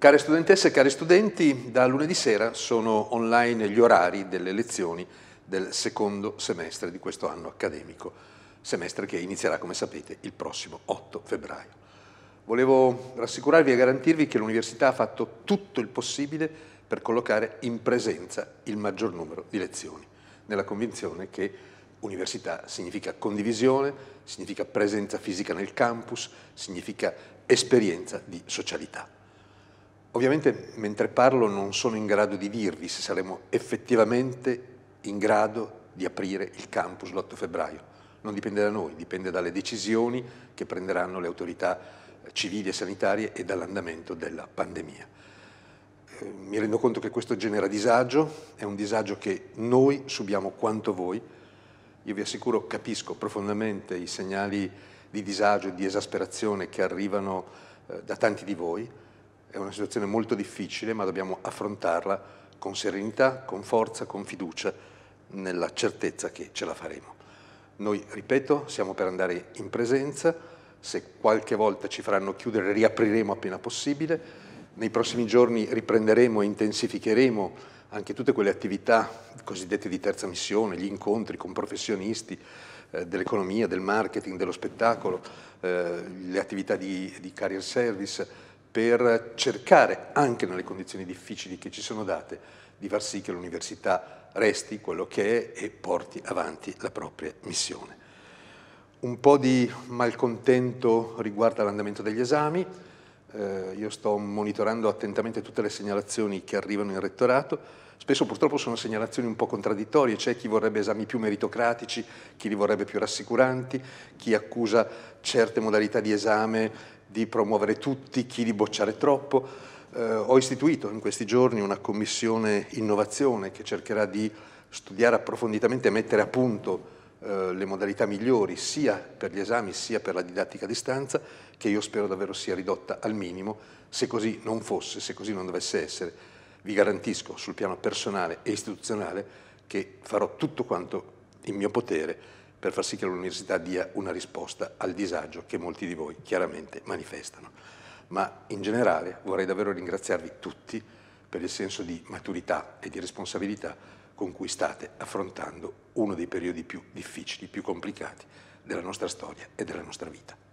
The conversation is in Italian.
Care studentesse e cari studenti, da lunedì sera sono online gli orari delle lezioni del secondo semestre di questo anno accademico, semestre che inizierà, come sapete, il prossimo 8 febbraio. Volevo rassicurarvi e garantirvi che l'Università ha fatto tutto il possibile per collocare in presenza il maggior numero di lezioni, nella convinzione che Università significa condivisione, significa presenza fisica nel campus, significa esperienza di socialità. Ovviamente mentre parlo non sono in grado di dirvi se saremo effettivamente in grado di aprire il campus l'8 febbraio. Non dipende da noi, dipende dalle decisioni che prenderanno le autorità eh, civili e sanitarie e dall'andamento della pandemia. Eh, mi rendo conto che questo genera disagio, è un disagio che noi subiamo quanto voi. Io vi assicuro, capisco profondamente i segnali di disagio e di esasperazione che arrivano eh, da tanti di voi è una situazione molto difficile, ma dobbiamo affrontarla con serenità, con forza, con fiducia, nella certezza che ce la faremo. Noi, ripeto, siamo per andare in presenza, se qualche volta ci faranno chiudere riapriremo appena possibile, nei prossimi giorni riprenderemo e intensificheremo anche tutte quelle attività cosiddette di terza missione, gli incontri con professionisti eh, dell'economia, del marketing, dello spettacolo, eh, le attività di, di career service, per cercare, anche nelle condizioni difficili che ci sono date, di far sì che l'università resti quello che è e porti avanti la propria missione. Un po' di malcontento riguarda l'andamento degli esami, eh, io sto monitorando attentamente tutte le segnalazioni che arrivano in rettorato, spesso purtroppo sono segnalazioni un po' contraddittorie, c'è chi vorrebbe esami più meritocratici, chi li vorrebbe più rassicuranti, chi accusa certe modalità di esame di promuovere tutti, chi di bocciare troppo. Eh, ho istituito in questi giorni una commissione innovazione che cercherà di studiare approfonditamente e mettere a punto eh, le modalità migliori sia per gli esami sia per la didattica a distanza, che io spero davvero sia ridotta al minimo, se così non fosse, se così non dovesse essere. Vi garantisco sul piano personale e istituzionale che farò tutto quanto in mio potere per far sì che l'università dia una risposta al disagio che molti di voi chiaramente manifestano. Ma in generale vorrei davvero ringraziarvi tutti per il senso di maturità e di responsabilità con cui state affrontando uno dei periodi più difficili, più complicati della nostra storia e della nostra vita.